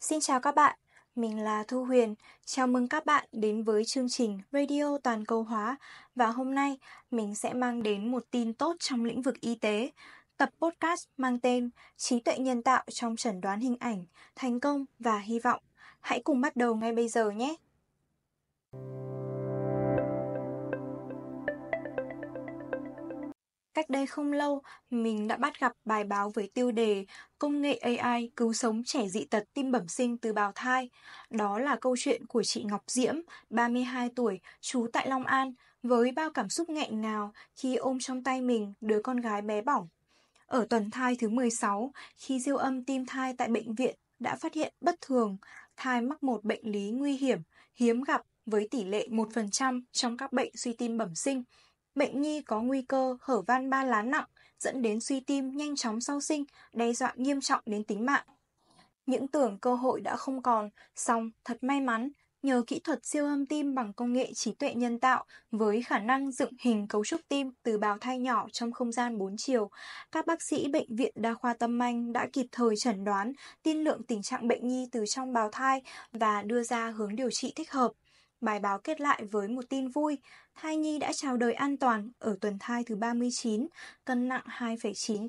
Xin chào các bạn, mình là Thu Huyền. Chào mừng các bạn đến với chương trình Radio Toàn cầu hóa và hôm nay mình sẽ mang đến một tin tốt trong lĩnh vực y tế. Tập podcast mang tên Trí tuệ nhân tạo trong chẩn đoán hình ảnh, thành công và hy vọng. Hãy cùng bắt đầu ngay bây giờ nhé. Cách đây không lâu, mình đã bắt gặp bài báo với tiêu đề Công nghệ AI cứu sống trẻ dị tật tim bẩm sinh từ bào thai. Đó là câu chuyện của chị Ngọc Diễm, 32 tuổi, trú tại Long An, với bao cảm xúc nghẹn ngào khi ôm trong tay mình đứa con gái bé bỏng. Ở tuần thai thứ 16, khi siêu âm tim thai tại bệnh viện đã phát hiện bất thường, thai mắc một bệnh lý nguy hiểm, hiếm gặp với tỷ lệ 1% trong các bệnh suy tim bẩm sinh – bệnh nhi có nguy cơ hở van ba lá nặng, dẫn đến suy tim nhanh chóng sau sinh, đe dọa nghiêm trọng đến tính mạng. Những tưởng cơ hội đã không còn, song thật may mắn, nhờ kỹ thuật siêu âm tim bằng công nghệ trí tuệ nhân tạo với khả năng dựng hình cấu trúc tim từ bào thai nhỏ trong không gian 4 chiều, các bác sĩ bệnh viện đa khoa Tâm Anh đã kịp thời chẩn đoán, tiên lượng tình trạng bệnh nhi từ trong bào thai và đưa ra hướng điều trị thích hợp. Bài báo kết lại với một tin vui, Thai nhi đã chào đời an toàn ở tuần thai thứ 39, cân nặng 2,9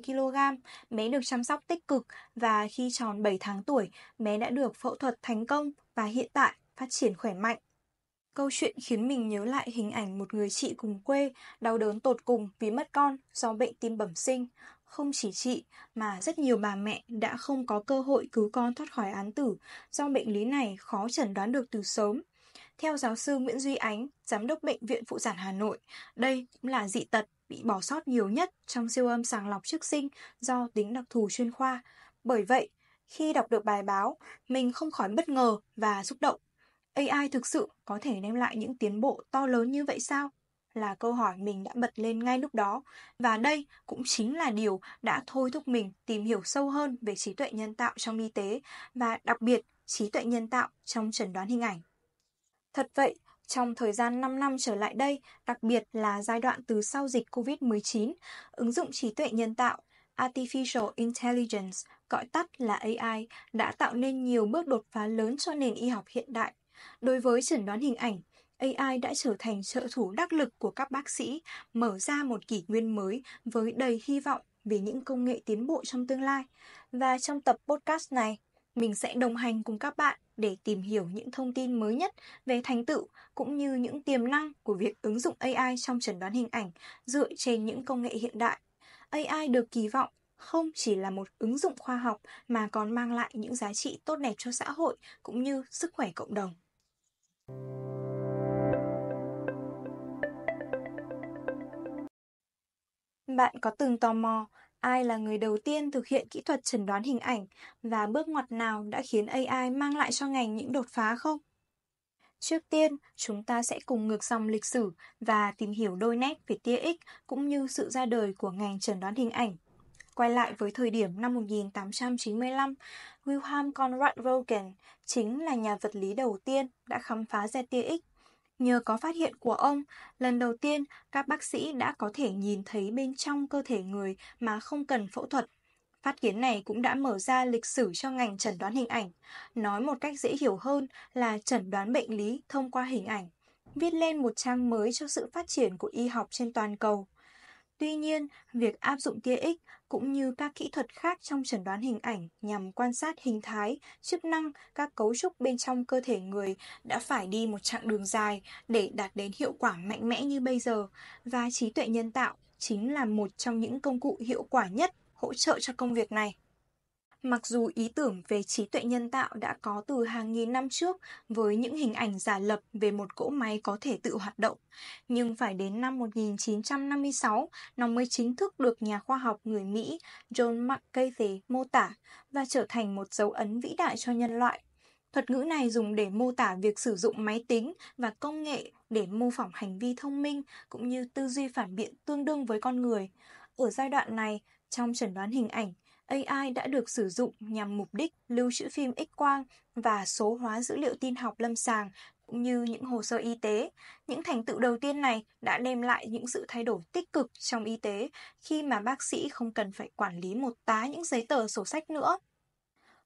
kg, bé được chăm sóc tích cực và khi tròn 7 tháng tuổi, bé đã được phẫu thuật thành công và hiện tại phát triển khỏe mạnh. Câu chuyện khiến mình nhớ lại hình ảnh một người chị cùng quê đau đớn tột cùng vì mất con do bệnh tim bẩm sinh. Không chỉ chị mà rất nhiều bà mẹ đã không có cơ hội cứu con thoát khỏi án tử do bệnh lý này khó chẩn đoán được từ sớm theo giáo sư Nguyễn Duy Ánh, Giám đốc Bệnh viện Phụ sản Hà Nội, đây cũng là dị tật bị bỏ sót nhiều nhất trong siêu âm sàng lọc trước sinh do tính đặc thù chuyên khoa. Bởi vậy, khi đọc được bài báo, mình không khỏi bất ngờ và xúc động. AI thực sự có thể đem lại những tiến bộ to lớn như vậy sao? Là câu hỏi mình đã bật lên ngay lúc đó và đây cũng chính là điều đã thôi thúc mình tìm hiểu sâu hơn về trí tuệ nhân tạo trong y tế và đặc biệt trí tuệ nhân tạo trong chẩn đoán hình ảnh. Thật vậy, trong thời gian 5 năm trở lại đây, đặc biệt là giai đoạn từ sau dịch COVID-19, ứng dụng trí tuệ nhân tạo Artificial Intelligence, gọi tắt là AI, đã tạo nên nhiều bước đột phá lớn cho nền y học hiện đại. Đối với chẩn đoán hình ảnh, AI đã trở thành trợ thủ đắc lực của các bác sĩ, mở ra một kỷ nguyên mới với đầy hy vọng về những công nghệ tiến bộ trong tương lai. Và trong tập podcast này, mình sẽ đồng hành cùng các bạn để tìm hiểu những thông tin mới nhất về thành tựu cũng như những tiềm năng của việc ứng dụng AI trong chẩn đoán hình ảnh dựa trên những công nghệ hiện đại. AI được kỳ vọng không chỉ là một ứng dụng khoa học mà còn mang lại những giá trị tốt đẹp cho xã hội cũng như sức khỏe cộng đồng. Bạn có từng tò mò Ai là người đầu tiên thực hiện kỹ thuật chẩn đoán hình ảnh và bước ngoặt nào đã khiến AI mang lại cho ngành những đột phá không? Trước tiên, chúng ta sẽ cùng ngược dòng lịch sử và tìm hiểu đôi nét về tia X cũng như sự ra đời của ngành chẩn đoán hình ảnh. Quay lại với thời điểm năm 1895, Wilhelm Conrad Röntgen chính là nhà vật lý đầu tiên đã khám phá ra tia X Nhờ có phát hiện của ông, lần đầu tiên các bác sĩ đã có thể nhìn thấy bên trong cơ thể người mà không cần phẫu thuật. Phát kiến này cũng đã mở ra lịch sử cho ngành chẩn đoán hình ảnh, nói một cách dễ hiểu hơn là chẩn đoán bệnh lý thông qua hình ảnh, viết lên một trang mới cho sự phát triển của y học trên toàn cầu. Tuy nhiên, việc áp dụng tia X cũng như các kỹ thuật khác trong chẩn đoán hình ảnh nhằm quan sát hình thái, chức năng, các cấu trúc bên trong cơ thể người đã phải đi một chặng đường dài để đạt đến hiệu quả mạnh mẽ như bây giờ và trí tuệ nhân tạo chính là một trong những công cụ hiệu quả nhất hỗ trợ cho công việc này. Mặc dù ý tưởng về trí tuệ nhân tạo đã có từ hàng nghìn năm trước với những hình ảnh giả lập về một cỗ máy có thể tự hoạt động, nhưng phải đến năm 1956 nó mới chính thức được nhà khoa học người Mỹ John McCarthy mô tả và trở thành một dấu ấn vĩ đại cho nhân loại. Thuật ngữ này dùng để mô tả việc sử dụng máy tính và công nghệ để mô phỏng hành vi thông minh cũng như tư duy phản biện tương đương với con người. Ở giai đoạn này, trong chẩn đoán hình ảnh, AI đã được sử dụng nhằm mục đích lưu trữ phim X-quang và số hóa dữ liệu tin học lâm sàng cũng như những hồ sơ y tế. Những thành tựu đầu tiên này đã đem lại những sự thay đổi tích cực trong y tế khi mà bác sĩ không cần phải quản lý một tá những giấy tờ sổ sách nữa.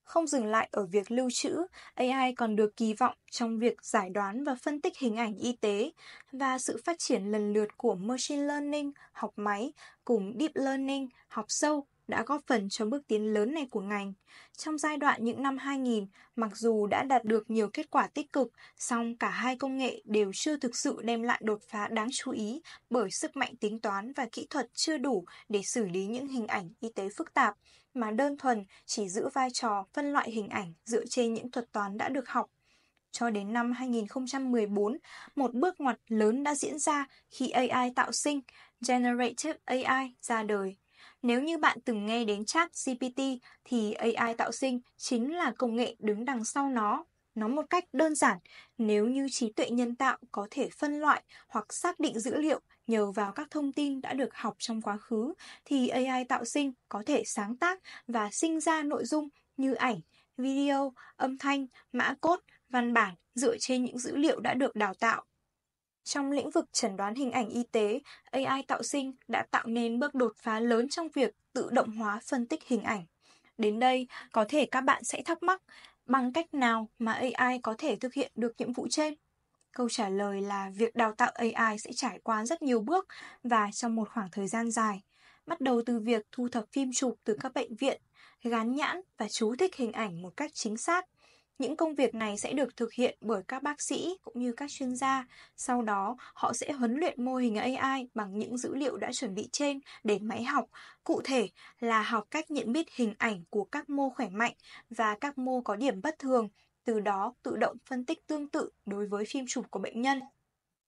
Không dừng lại ở việc lưu trữ, AI còn được kỳ vọng trong việc giải đoán và phân tích hình ảnh y tế và sự phát triển lần lượt của machine learning, học máy cùng deep learning, học sâu đã góp phần cho bước tiến lớn này của ngành. Trong giai đoạn những năm 2000, mặc dù đã đạt được nhiều kết quả tích cực, song cả hai công nghệ đều chưa thực sự đem lại đột phá đáng chú ý bởi sức mạnh tính toán và kỹ thuật chưa đủ để xử lý những hình ảnh y tế phức tạp, mà đơn thuần chỉ giữ vai trò phân loại hình ảnh dựa trên những thuật toán đã được học cho đến năm 2014, một bước ngoặt lớn đã diễn ra khi AI tạo sinh, Generative AI ra đời nếu như bạn từng nghe đến chat GPT thì AI tạo sinh chính là công nghệ đứng đằng sau nó. Nói một cách đơn giản, nếu như trí tuệ nhân tạo có thể phân loại hoặc xác định dữ liệu nhờ vào các thông tin đã được học trong quá khứ thì AI tạo sinh có thể sáng tác và sinh ra nội dung như ảnh, video, âm thanh, mã code, văn bản dựa trên những dữ liệu đã được đào tạo trong lĩnh vực chẩn đoán hình ảnh y tế, AI tạo sinh đã tạo nên bước đột phá lớn trong việc tự động hóa phân tích hình ảnh. Đến đây, có thể các bạn sẽ thắc mắc bằng cách nào mà AI có thể thực hiện được nhiệm vụ trên? Câu trả lời là việc đào tạo AI sẽ trải qua rất nhiều bước và trong một khoảng thời gian dài, bắt đầu từ việc thu thập phim chụp từ các bệnh viện, gán nhãn và chú thích hình ảnh một cách chính xác, những công việc này sẽ được thực hiện bởi các bác sĩ cũng như các chuyên gia. Sau đó, họ sẽ huấn luyện mô hình AI bằng những dữ liệu đã chuẩn bị trên để máy học. Cụ thể là học cách nhận biết hình ảnh của các mô khỏe mạnh và các mô có điểm bất thường, từ đó tự động phân tích tương tự đối với phim chụp của bệnh nhân.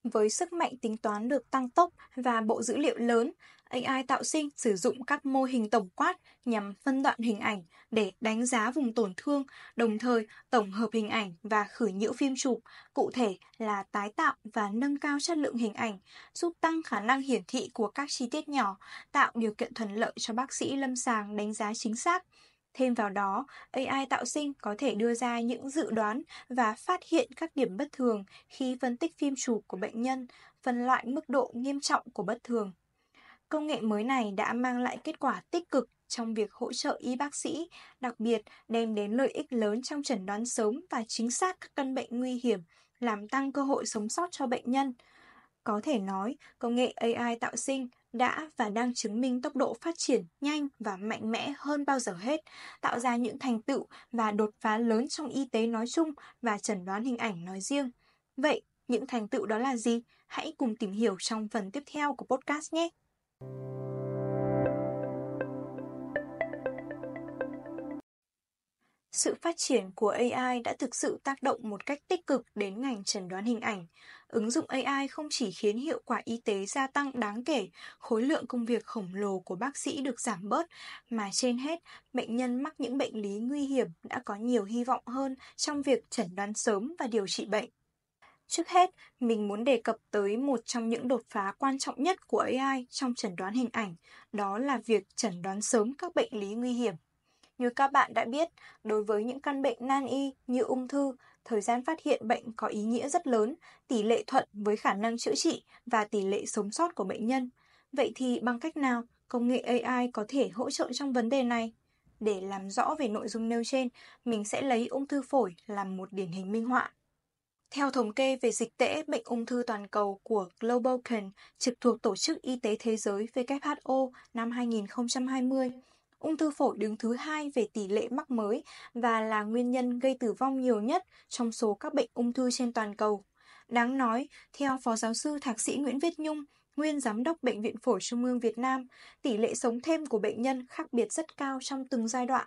Với sức mạnh tính toán được tăng tốc và bộ dữ liệu lớn, AI tạo sinh sử dụng các mô hình tổng quát nhằm phân đoạn hình ảnh để đánh giá vùng tổn thương, đồng thời tổng hợp hình ảnh và khử nhiễu phim chụp, cụ thể là tái tạo và nâng cao chất lượng hình ảnh, giúp tăng khả năng hiển thị của các chi tiết nhỏ, tạo điều kiện thuận lợi cho bác sĩ lâm sàng đánh giá chính xác. Thêm vào đó, AI tạo sinh có thể đưa ra những dự đoán và phát hiện các điểm bất thường khi phân tích phim chụp của bệnh nhân, phân loại mức độ nghiêm trọng của bất thường. Công nghệ mới này đã mang lại kết quả tích cực trong việc hỗ trợ y bác sĩ, đặc biệt đem đến lợi ích lớn trong chẩn đoán sớm và chính xác các căn bệnh nguy hiểm, làm tăng cơ hội sống sót cho bệnh nhân. Có thể nói, công nghệ AI tạo sinh đã và đang chứng minh tốc độ phát triển nhanh và mạnh mẽ hơn bao giờ hết, tạo ra những thành tựu và đột phá lớn trong y tế nói chung và chẩn đoán hình ảnh nói riêng. Vậy, những thành tựu đó là gì? Hãy cùng tìm hiểu trong phần tiếp theo của podcast nhé! Sự phát triển của AI đã thực sự tác động một cách tích cực đến ngành chẩn đoán hình ảnh. Ứng dụng AI không chỉ khiến hiệu quả y tế gia tăng đáng kể, khối lượng công việc khổng lồ của bác sĩ được giảm bớt, mà trên hết, bệnh nhân mắc những bệnh lý nguy hiểm đã có nhiều hy vọng hơn trong việc chẩn đoán sớm và điều trị bệnh. Trước hết, mình muốn đề cập tới một trong những đột phá quan trọng nhất của AI trong chẩn đoán hình ảnh, đó là việc chẩn đoán sớm các bệnh lý nguy hiểm. Như các bạn đã biết, đối với những căn bệnh nan y như ung thư, thời gian phát hiện bệnh có ý nghĩa rất lớn, tỷ lệ thuận với khả năng chữa trị và tỷ lệ sống sót của bệnh nhân. Vậy thì bằng cách nào công nghệ AI có thể hỗ trợ trong vấn đề này? Để làm rõ về nội dung nêu trên, mình sẽ lấy ung thư phổi làm một điển hình minh họa. Theo thống kê về dịch tễ bệnh ung thư toàn cầu của Global GlobalCan trực thuộc Tổ chức Y tế Thế giới WHO năm 2020, ung thư phổi đứng thứ hai về tỷ lệ mắc mới và là nguyên nhân gây tử vong nhiều nhất trong số các bệnh ung thư trên toàn cầu. Đáng nói, theo Phó Giáo sư Thạc sĩ Nguyễn Viết Nhung, nguyên Giám đốc Bệnh viện Phổi Trung ương Việt Nam, tỷ lệ sống thêm của bệnh nhân khác biệt rất cao trong từng giai đoạn.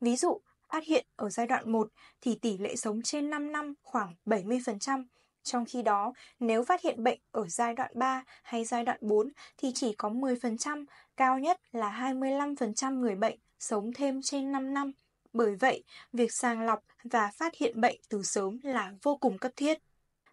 Ví dụ, phát hiện ở giai đoạn 1 thì tỷ lệ sống trên 5 năm khoảng 70%, trong khi đó nếu phát hiện bệnh ở giai đoạn 3 hay giai đoạn 4 thì chỉ có 10%, cao nhất là 25% người bệnh sống thêm trên 5 năm. Bởi vậy, việc sàng lọc và phát hiện bệnh từ sớm là vô cùng cấp thiết.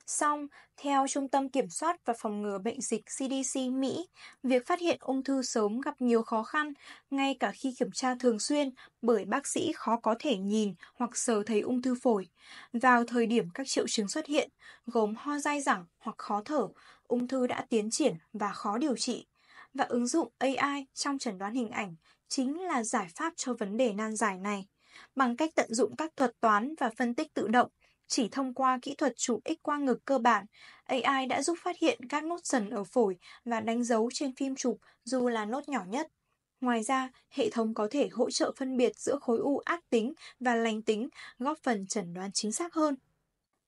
Song, theo Trung tâm Kiểm soát và Phòng ngừa Bệnh dịch CDC Mỹ, việc phát hiện ung thư sớm gặp nhiều khó khăn, ngay cả khi kiểm tra thường xuyên, bởi bác sĩ khó có thể nhìn hoặc sờ thấy ung thư phổi. Vào thời điểm các triệu chứng xuất hiện, gồm ho dai dẳng hoặc khó thở, ung thư đã tiến triển và khó điều trị. Và ứng dụng AI trong chẩn đoán hình ảnh chính là giải pháp cho vấn đề nan giải này bằng cách tận dụng các thuật toán và phân tích tự động chỉ thông qua kỹ thuật chụp X quang ngực cơ bản, AI đã giúp phát hiện các nốt sần ở phổi và đánh dấu trên phim chụp dù là nốt nhỏ nhất. Ngoài ra, hệ thống có thể hỗ trợ phân biệt giữa khối u ác tính và lành tính, góp phần chẩn đoán chính xác hơn.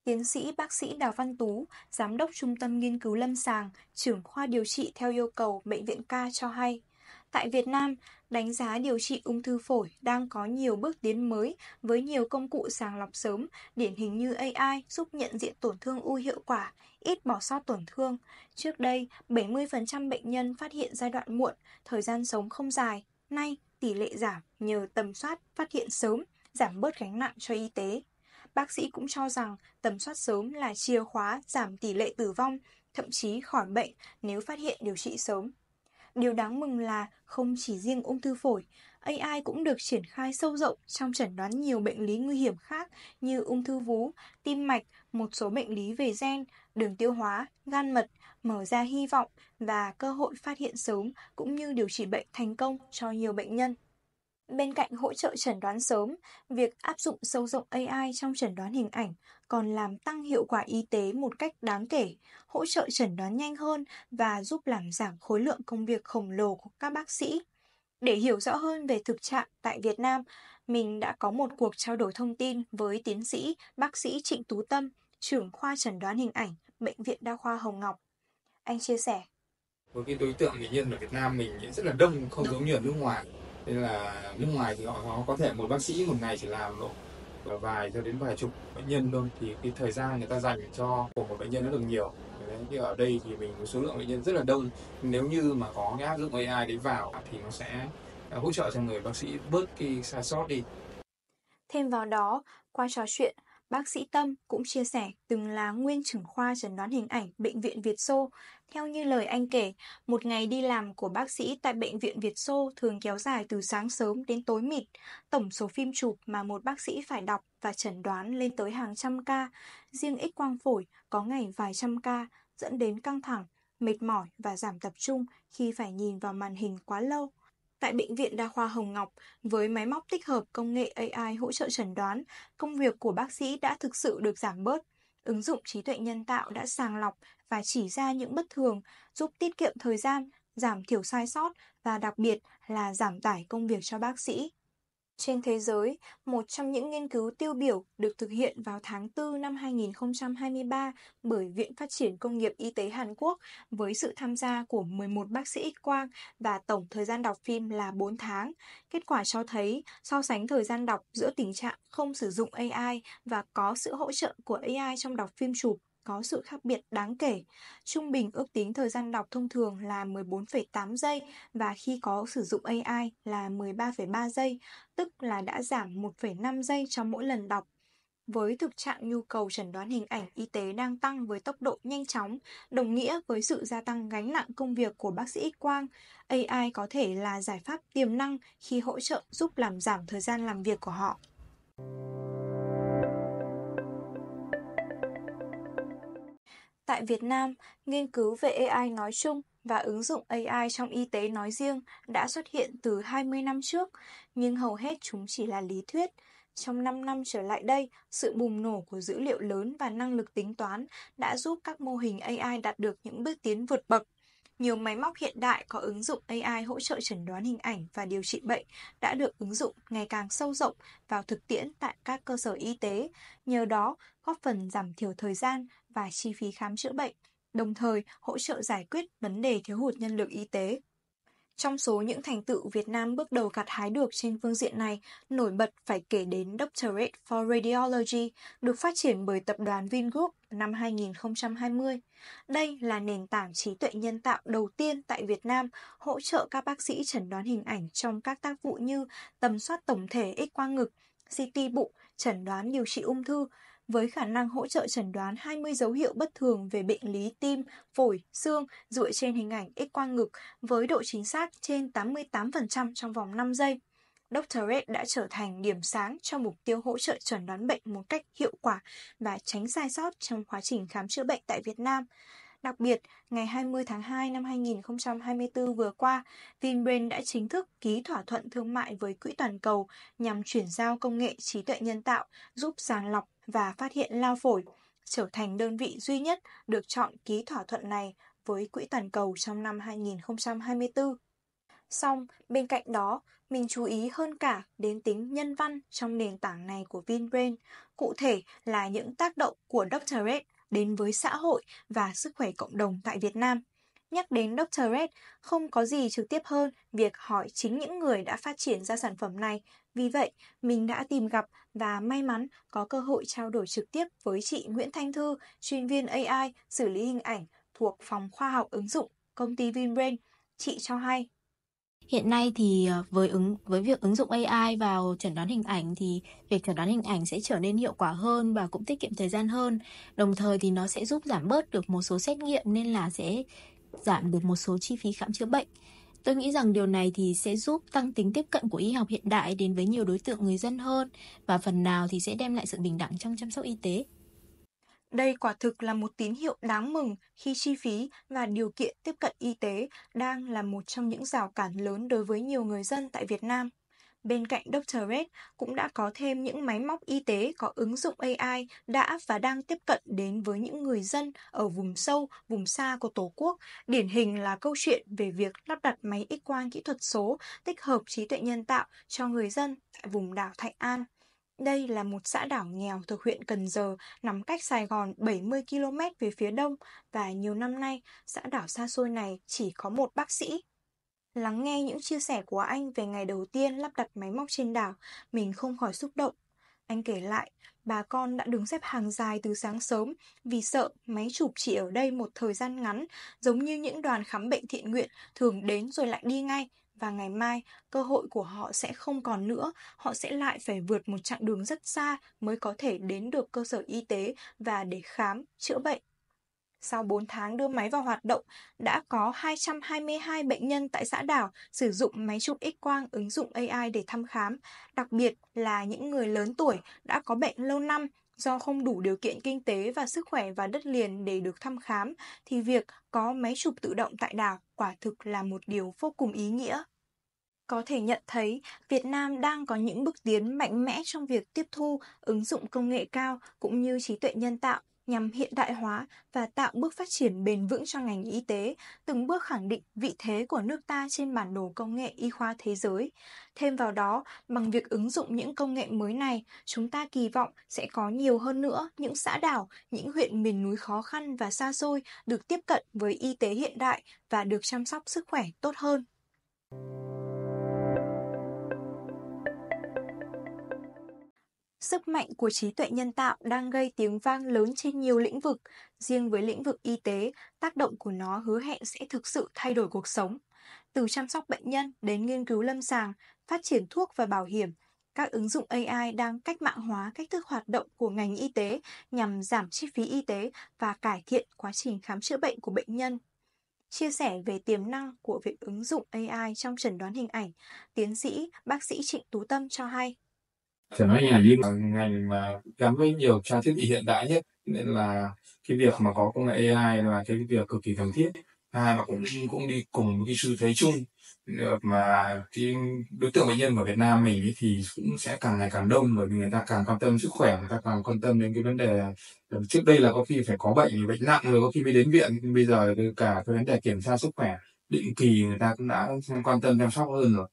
Tiến sĩ bác sĩ Đào Văn Tú, Giám đốc Trung tâm Nghiên cứu Lâm sàng, trưởng khoa điều trị theo yêu cầu Bệnh viện ca cho hay, Tại Việt Nam, đánh giá điều trị ung thư phổi đang có nhiều bước tiến mới với nhiều công cụ sàng lọc sớm, điển hình như AI giúp nhận diện tổn thương u hiệu quả, ít bỏ sót tổn thương. Trước đây, 70% bệnh nhân phát hiện giai đoạn muộn, thời gian sống không dài. Nay, tỷ lệ giảm nhờ tầm soát phát hiện sớm, giảm bớt gánh nặng cho y tế. Bác sĩ cũng cho rằng tầm soát sớm là chìa khóa giảm tỷ lệ tử vong, thậm chí khỏi bệnh nếu phát hiện điều trị sớm. Điều đáng mừng là không chỉ riêng ung thư phổi, AI cũng được triển khai sâu rộng trong chẩn đoán nhiều bệnh lý nguy hiểm khác như ung thư vú, tim mạch, một số bệnh lý về gen, đường tiêu hóa, gan mật, mở ra hy vọng và cơ hội phát hiện sớm cũng như điều trị bệnh thành công cho nhiều bệnh nhân. Bên cạnh hỗ trợ chẩn đoán sớm, việc áp dụng sâu rộng AI trong chẩn đoán hình ảnh còn làm tăng hiệu quả y tế một cách đáng kể, hỗ trợ chẩn đoán nhanh hơn và giúp làm giảm khối lượng công việc khổng lồ của các bác sĩ. Để hiểu rõ hơn về thực trạng tại Việt Nam, mình đã có một cuộc trao đổi thông tin với tiến sĩ bác sĩ Trịnh Tú Tâm, trưởng khoa chẩn đoán hình ảnh, Bệnh viện Đa khoa Hồng Ngọc. Anh chia sẻ. Với cái đối tượng bệnh nhân ở Việt Nam mình rất là đông, không giống như ở nước ngoài nên là nước ngoài thì họ, có thể một bác sĩ một ngày chỉ làm độ vài cho đến vài chục bệnh nhân thôi thì cái thời gian người ta dành cho của một bệnh nhân nó được nhiều thì ở đây thì mình số lượng bệnh nhân rất là đông nếu như mà có cái áp dụng AI đấy vào thì nó sẽ à, hỗ trợ cho người bác sĩ bớt cái sai sót đi thêm vào đó qua trò chuyện Bác sĩ Tâm cũng chia sẻ từng là nguyên trưởng khoa chẩn đoán hình ảnh Bệnh viện Việt Xô. Theo như lời anh kể, một ngày đi làm của bác sĩ tại Bệnh viện Việt Xô thường kéo dài từ sáng sớm đến tối mịt. Tổng số phim chụp mà một bác sĩ phải đọc và chẩn đoán lên tới hàng trăm ca. Riêng ích quang phổi có ngày vài trăm ca, dẫn đến căng thẳng, mệt mỏi và giảm tập trung khi phải nhìn vào màn hình quá lâu tại Bệnh viện Đa khoa Hồng Ngọc với máy móc tích hợp công nghệ AI hỗ trợ chẩn đoán, công việc của bác sĩ đã thực sự được giảm bớt. Ứng dụng trí tuệ nhân tạo đã sàng lọc và chỉ ra những bất thường, giúp tiết kiệm thời gian, giảm thiểu sai sót và đặc biệt là giảm tải công việc cho bác sĩ. Trên thế giới, một trong những nghiên cứu tiêu biểu được thực hiện vào tháng 4 năm 2023 bởi Viện Phát triển Công nghiệp Y tế Hàn Quốc với sự tham gia của 11 bác sĩ X quang và tổng thời gian đọc phim là 4 tháng. Kết quả cho thấy, so sánh thời gian đọc giữa tình trạng không sử dụng AI và có sự hỗ trợ của AI trong đọc phim chụp có sự khác biệt đáng kể. Trung bình ước tính thời gian đọc thông thường là 14,8 giây và khi có sử dụng AI là 13,3 giây, tức là đã giảm 1,5 giây cho mỗi lần đọc. Với thực trạng nhu cầu chẩn đoán hình ảnh y tế đang tăng với tốc độ nhanh chóng, đồng nghĩa với sự gia tăng gánh nặng công việc của bác sĩ X quang, AI có thể là giải pháp tiềm năng khi hỗ trợ giúp làm giảm thời gian làm việc của họ. Tại Việt Nam, nghiên cứu về AI nói chung và ứng dụng AI trong y tế nói riêng đã xuất hiện từ 20 năm trước, nhưng hầu hết chúng chỉ là lý thuyết. Trong 5 năm trở lại đây, sự bùng nổ của dữ liệu lớn và năng lực tính toán đã giúp các mô hình AI đạt được những bước tiến vượt bậc. Nhiều máy móc hiện đại có ứng dụng AI hỗ trợ chẩn đoán hình ảnh và điều trị bệnh đã được ứng dụng ngày càng sâu rộng vào thực tiễn tại các cơ sở y tế. Nhờ đó, góp phần giảm thiểu thời gian và chi phí khám chữa bệnh, đồng thời hỗ trợ giải quyết vấn đề thiếu hụt nhân lực y tế. Trong số những thành tựu Việt Nam bước đầu gặt hái được trên phương diện này, nổi bật phải kể đến Doctorate for Radiology được phát triển bởi tập đoàn Vingroup năm 2020. Đây là nền tảng trí tuệ nhân tạo đầu tiên tại Việt Nam hỗ trợ các bác sĩ chẩn đoán hình ảnh trong các tác vụ như tầm soát tổng thể x quang ngực, CT bụng, chẩn đoán điều trị ung thư, với khả năng hỗ trợ chẩn đoán 20 dấu hiệu bất thường về bệnh lý tim, phổi, xương dựa trên hình ảnh x-quang ngực với độ chính xác trên 88% trong vòng 5 giây. Dr. Red đã trở thành điểm sáng cho mục tiêu hỗ trợ chẩn đoán bệnh một cách hiệu quả và tránh sai sót trong quá trình khám chữa bệnh tại Việt Nam. Đặc biệt, ngày 20 tháng 2 năm 2024 vừa qua, Vinbrain đã chính thức ký thỏa thuận thương mại với Quỹ Toàn cầu nhằm chuyển giao công nghệ trí tuệ nhân tạo giúp sàng lọc và phát hiện lao phổi, trở thành đơn vị duy nhất được chọn ký thỏa thuận này với Quỹ Toàn cầu trong năm 2024. Song, bên cạnh đó, mình chú ý hơn cả đến tính nhân văn trong nền tảng này của VinBrain, cụ thể là những tác động của doctorate đến với xã hội và sức khỏe cộng đồng tại Việt Nam. Nhắc đến Dr. Red, không có gì trực tiếp hơn việc hỏi chính những người đã phát triển ra sản phẩm này. Vì vậy, mình đã tìm gặp và may mắn có cơ hội trao đổi trực tiếp với chị Nguyễn Thanh Thư, chuyên viên AI xử lý hình ảnh thuộc phòng khoa học ứng dụng, công ty VinBrain. Chị cho hay Hiện nay thì ờ, với ứng với việc ứng dụng AI vào chẩn đoán hình ảnh thì việc chẩn đoán hình ảnh sẽ trở nên hiệu quả hơn và cũng tiết kiệm thời gian hơn. Đồng thời thì nó sẽ giúp giảm bớt được một số xét nghiệm nên là sẽ giảm được một số chi phí khám chữa bệnh. Tôi nghĩ rằng điều này thì sẽ giúp tăng tính tiếp cận của y học hiện đại đến với nhiều đối tượng người dân hơn và phần nào thì sẽ đem lại sự bình đẳng trong chăm sóc y tế. Đây quả thực là một tín hiệu đáng mừng khi chi phí và điều kiện tiếp cận y tế đang là một trong những rào cản lớn đối với nhiều người dân tại Việt Nam. Bên cạnh Dr. Red cũng đã có thêm những máy móc y tế có ứng dụng AI đã và đang tiếp cận đến với những người dân ở vùng sâu, vùng xa của Tổ quốc. Điển hình là câu chuyện về việc lắp đặt máy x quang kỹ thuật số tích hợp trí tuệ nhân tạo cho người dân tại vùng đảo Thạnh An. Đây là một xã đảo nghèo thuộc huyện Cần Giờ, nằm cách Sài Gòn 70 km về phía đông và nhiều năm nay, xã đảo xa xôi này chỉ có một bác sĩ. Lắng nghe những chia sẻ của anh về ngày đầu tiên lắp đặt máy móc trên đảo, mình không khỏi xúc động. Anh kể lại, bà con đã đứng xếp hàng dài từ sáng sớm vì sợ máy chụp chỉ ở đây một thời gian ngắn, giống như những đoàn khám bệnh thiện nguyện thường đến rồi lại đi ngay, và ngày mai cơ hội của họ sẽ không còn nữa, họ sẽ lại phải vượt một chặng đường rất xa mới có thể đến được cơ sở y tế và để khám, chữa bệnh. Sau 4 tháng đưa máy vào hoạt động, đã có 222 bệnh nhân tại xã đảo sử dụng máy chụp x-quang ứng dụng AI để thăm khám, đặc biệt là những người lớn tuổi đã có bệnh lâu năm do không đủ điều kiện kinh tế và sức khỏe và đất liền để được thăm khám thì việc có máy chụp tự động tại đảo quả thực là một điều vô cùng ý nghĩa có thể nhận thấy Việt Nam đang có những bước tiến mạnh mẽ trong việc tiếp thu, ứng dụng công nghệ cao cũng như trí tuệ nhân tạo nhằm hiện đại hóa và tạo bước phát triển bền vững cho ngành y tế, từng bước khẳng định vị thế của nước ta trên bản đồ công nghệ y khoa thế giới. Thêm vào đó, bằng việc ứng dụng những công nghệ mới này, chúng ta kỳ vọng sẽ có nhiều hơn nữa những xã đảo, những huyện miền núi khó khăn và xa xôi được tiếp cận với y tế hiện đại và được chăm sóc sức khỏe tốt hơn. Sức mạnh của trí tuệ nhân tạo đang gây tiếng vang lớn trên nhiều lĩnh vực, riêng với lĩnh vực y tế, tác động của nó hứa hẹn sẽ thực sự thay đổi cuộc sống. Từ chăm sóc bệnh nhân đến nghiên cứu lâm sàng, phát triển thuốc và bảo hiểm, các ứng dụng AI đang cách mạng hóa cách thức hoạt động của ngành y tế nhằm giảm chi phí y tế và cải thiện quá trình khám chữa bệnh của bệnh nhân. Chia sẻ về tiềm năng của việc ứng dụng AI trong chẩn đoán hình ảnh, tiến sĩ bác sĩ Trịnh Tú Tâm cho hay phải nói là đi ngành mà gắn với nhiều trang thiết bị hiện đại nhất nên là cái việc mà có công nghệ AI là cái việc cực kỳ cần thiết hai mà cũng cũng đi cùng cái xu thế chung ờ, mà cái đối tượng bệnh nhân ở Việt Nam mình thì cũng sẽ càng ngày càng đông bởi vì người ta càng quan tâm sức khỏe người ta càng quan tâm đến cái vấn đề ờ, trước đây là có khi phải có bệnh bệnh nặng rồi có khi mới đến viện bây giờ cả cái vấn đề kiểm tra sức khỏe định kỳ người ta cũng đã quan tâm chăm sóc hơn rồi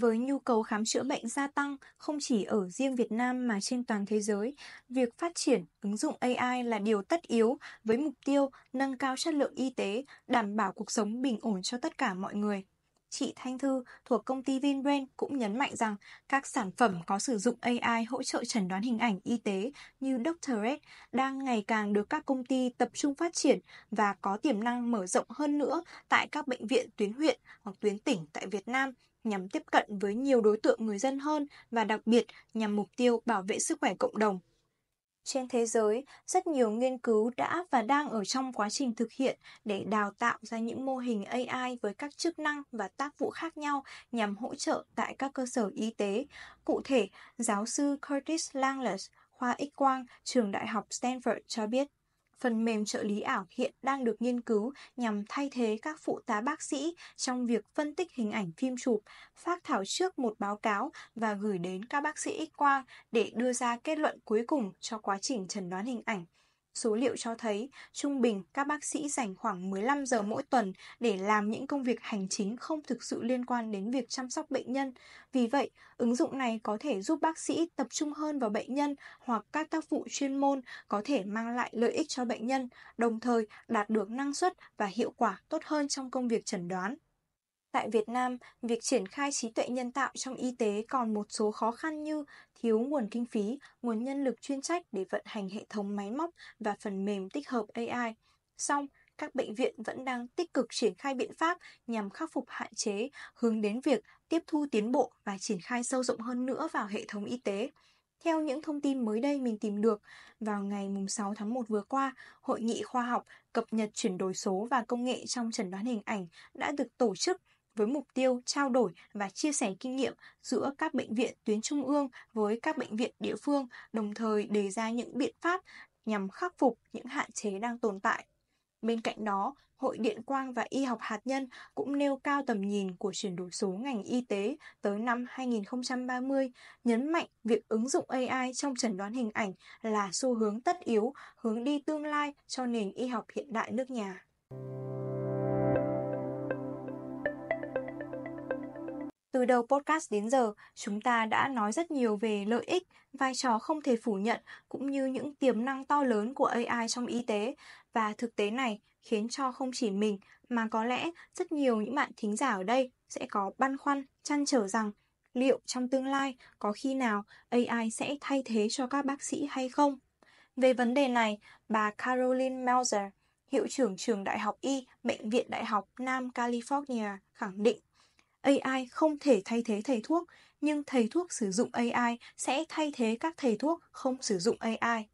với nhu cầu khám chữa bệnh gia tăng không chỉ ở riêng Việt Nam mà trên toàn thế giới, việc phát triển ứng dụng AI là điều tất yếu với mục tiêu nâng cao chất lượng y tế, đảm bảo cuộc sống bình ổn cho tất cả mọi người. Chị Thanh Thư thuộc công ty VinBrain cũng nhấn mạnh rằng các sản phẩm có sử dụng AI hỗ trợ chẩn đoán hình ảnh y tế như Doctorate đang ngày càng được các công ty tập trung phát triển và có tiềm năng mở rộng hơn nữa tại các bệnh viện tuyến huyện hoặc tuyến tỉnh tại Việt Nam nhằm tiếp cận với nhiều đối tượng người dân hơn và đặc biệt nhằm mục tiêu bảo vệ sức khỏe cộng đồng. Trên thế giới, rất nhiều nghiên cứu đã và đang ở trong quá trình thực hiện để đào tạo ra những mô hình AI với các chức năng và tác vụ khác nhau nhằm hỗ trợ tại các cơ sở y tế. Cụ thể, giáo sư Curtis Langless, khoa X quang, trường đại học Stanford cho biết. Phần mềm trợ lý ảo hiện đang được nghiên cứu nhằm thay thế các phụ tá bác sĩ trong việc phân tích hình ảnh phim chụp, phát thảo trước một báo cáo và gửi đến các bác sĩ X-quang để đưa ra kết luận cuối cùng cho quá trình chẩn đoán hình ảnh. Số liệu cho thấy, trung bình các bác sĩ dành khoảng 15 giờ mỗi tuần để làm những công việc hành chính không thực sự liên quan đến việc chăm sóc bệnh nhân. Vì vậy, ứng dụng này có thể giúp bác sĩ tập trung hơn vào bệnh nhân hoặc các tác vụ chuyên môn có thể mang lại lợi ích cho bệnh nhân, đồng thời đạt được năng suất và hiệu quả tốt hơn trong công việc chẩn đoán. Tại Việt Nam, việc triển khai trí tuệ nhân tạo trong y tế còn một số khó khăn như thiếu nguồn kinh phí, nguồn nhân lực chuyên trách để vận hành hệ thống máy móc và phần mềm tích hợp AI. Song, các bệnh viện vẫn đang tích cực triển khai biện pháp nhằm khắc phục hạn chế, hướng đến việc tiếp thu tiến bộ và triển khai sâu rộng hơn nữa vào hệ thống y tế. Theo những thông tin mới đây mình tìm được, vào ngày 6 tháng 1 vừa qua, Hội nghị khoa học cập nhật chuyển đổi số và công nghệ trong chẩn đoán hình ảnh đã được tổ chức với mục tiêu trao đổi và chia sẻ kinh nghiệm giữa các bệnh viện tuyến trung ương với các bệnh viện địa phương, đồng thời đề ra những biện pháp nhằm khắc phục những hạn chế đang tồn tại. Bên cạnh đó, Hội Điện Quang và Y học hạt nhân cũng nêu cao tầm nhìn của chuyển đổi số ngành y tế tới năm 2030, nhấn mạnh việc ứng dụng AI trong chẩn đoán hình ảnh là xu hướng tất yếu, hướng đi tương lai cho nền y học hiện đại nước nhà. đầu podcast đến giờ, chúng ta đã nói rất nhiều về lợi ích, vai trò không thể phủ nhận cũng như những tiềm năng to lớn của AI trong y tế và thực tế này khiến cho không chỉ mình mà có lẽ rất nhiều những bạn thính giả ở đây sẽ có băn khoăn, chăn trở rằng liệu trong tương lai có khi nào AI sẽ thay thế cho các bác sĩ hay không? Về vấn đề này, bà Caroline Melzer, hiệu trưởng trường Đại học Y, Bệnh viện Đại học Nam California khẳng định AI không thể thay thế thầy thuốc, nhưng thầy thuốc sử dụng AI sẽ thay thế các thầy thuốc không sử dụng AI.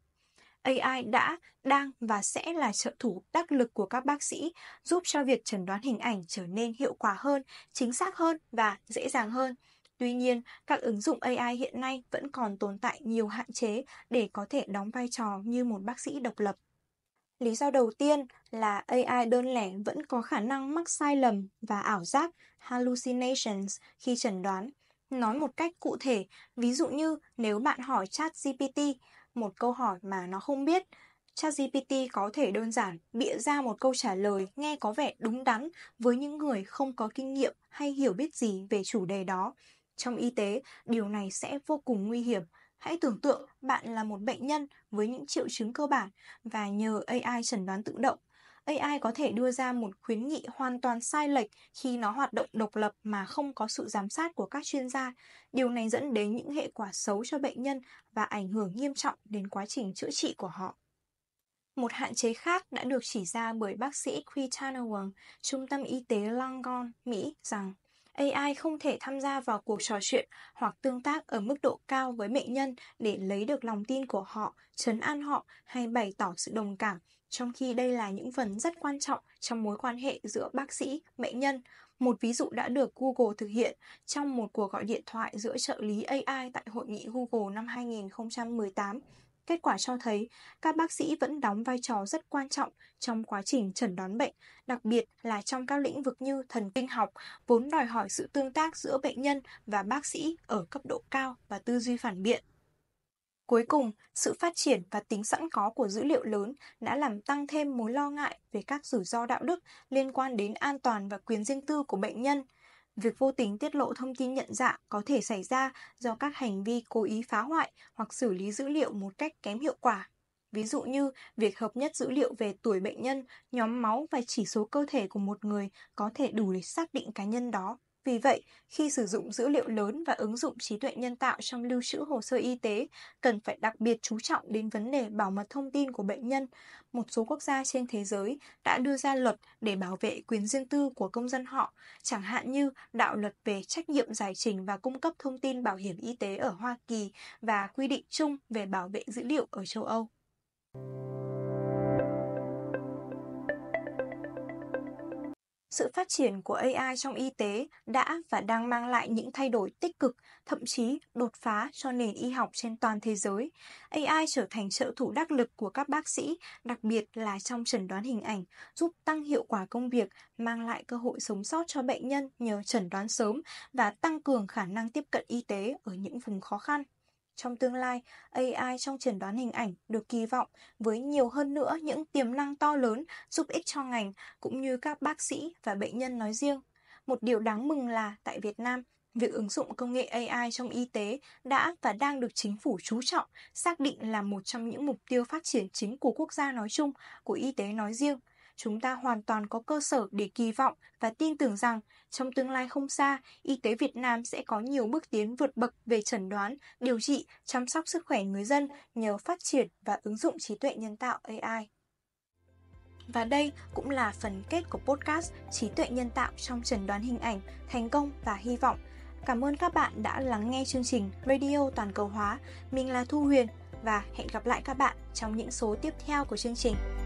AI đã, đang và sẽ là trợ thủ đắc lực của các bác sĩ, giúp cho việc chẩn đoán hình ảnh trở nên hiệu quả hơn, chính xác hơn và dễ dàng hơn. Tuy nhiên, các ứng dụng AI hiện nay vẫn còn tồn tại nhiều hạn chế để có thể đóng vai trò như một bác sĩ độc lập. Lý do đầu tiên là AI đơn lẻ vẫn có khả năng mắc sai lầm và ảo giác hallucinations khi chẩn đoán. Nói một cách cụ thể, ví dụ như nếu bạn hỏi ChatGPT một câu hỏi mà nó không biết, ChatGPT có thể đơn giản bịa ra một câu trả lời nghe có vẻ đúng đắn với những người không có kinh nghiệm hay hiểu biết gì về chủ đề đó. Trong y tế, điều này sẽ vô cùng nguy hiểm Hãy tưởng tượng bạn là một bệnh nhân với những triệu chứng cơ bản và nhờ AI chẩn đoán tự động. AI có thể đưa ra một khuyến nghị hoàn toàn sai lệch khi nó hoạt động độc lập mà không có sự giám sát của các chuyên gia. Điều này dẫn đến những hệ quả xấu cho bệnh nhân và ảnh hưởng nghiêm trọng đến quá trình chữa trị của họ. Một hạn chế khác đã được chỉ ra bởi bác sĩ Qui Tanawang, Trung tâm Y tế Langon, Mỹ rằng AI không thể tham gia vào cuộc trò chuyện hoặc tương tác ở mức độ cao với bệnh nhân để lấy được lòng tin của họ, chấn an họ hay bày tỏ sự đồng cảm, trong khi đây là những phần rất quan trọng trong mối quan hệ giữa bác sĩ, bệnh nhân. Một ví dụ đã được Google thực hiện trong một cuộc gọi điện thoại giữa trợ lý AI tại hội nghị Google năm 2018 Kết quả cho thấy, các bác sĩ vẫn đóng vai trò rất quan trọng trong quá trình chẩn đoán bệnh, đặc biệt là trong các lĩnh vực như thần kinh học, vốn đòi hỏi sự tương tác giữa bệnh nhân và bác sĩ ở cấp độ cao và tư duy phản biện. Cuối cùng, sự phát triển và tính sẵn có của dữ liệu lớn đã làm tăng thêm mối lo ngại về các rủi ro đạo đức liên quan đến an toàn và quyền riêng tư của bệnh nhân – Việc vô tình tiết lộ thông tin nhận dạng có thể xảy ra do các hành vi cố ý phá hoại hoặc xử lý dữ liệu một cách kém hiệu quả. Ví dụ như việc hợp nhất dữ liệu về tuổi bệnh nhân, nhóm máu và chỉ số cơ thể của một người có thể đủ để xác định cá nhân đó vì vậy, khi sử dụng dữ liệu lớn và ứng dụng trí tuệ nhân tạo trong lưu trữ hồ sơ y tế, cần phải đặc biệt chú trọng đến vấn đề bảo mật thông tin của bệnh nhân. Một số quốc gia trên thế giới đã đưa ra luật để bảo vệ quyền riêng tư của công dân họ, chẳng hạn như đạo luật về trách nhiệm giải trình và cung cấp thông tin bảo hiểm y tế ở Hoa Kỳ và quy định chung về bảo vệ dữ liệu ở châu Âu. sự phát triển của AI trong y tế đã và đang mang lại những thay đổi tích cực, thậm chí đột phá cho nền y học trên toàn thế giới. AI trở thành trợ thủ đắc lực của các bác sĩ, đặc biệt là trong chẩn đoán hình ảnh, giúp tăng hiệu quả công việc, mang lại cơ hội sống sót cho bệnh nhân nhờ chẩn đoán sớm và tăng cường khả năng tiếp cận y tế ở những vùng khó khăn. Trong tương lai, AI trong chẩn đoán hình ảnh được kỳ vọng với nhiều hơn nữa những tiềm năng to lớn giúp ích cho ngành cũng như các bác sĩ và bệnh nhân nói riêng. Một điều đáng mừng là tại Việt Nam, việc ứng dụng công nghệ AI trong y tế đã và đang được chính phủ chú trọng, xác định là một trong những mục tiêu phát triển chính của quốc gia nói chung, của y tế nói riêng – chúng ta hoàn toàn có cơ sở để kỳ vọng và tin tưởng rằng trong tương lai không xa, y tế Việt Nam sẽ có nhiều bước tiến vượt bậc về chẩn đoán, điều trị, chăm sóc sức khỏe người dân nhờ phát triển và ứng dụng trí tuệ nhân tạo AI. Và đây cũng là phần kết của podcast Trí tuệ nhân tạo trong chẩn đoán hình ảnh, thành công và hy vọng. Cảm ơn các bạn đã lắng nghe chương trình Radio Toàn cầu hóa. Mình là Thu Huyền và hẹn gặp lại các bạn trong những số tiếp theo của chương trình.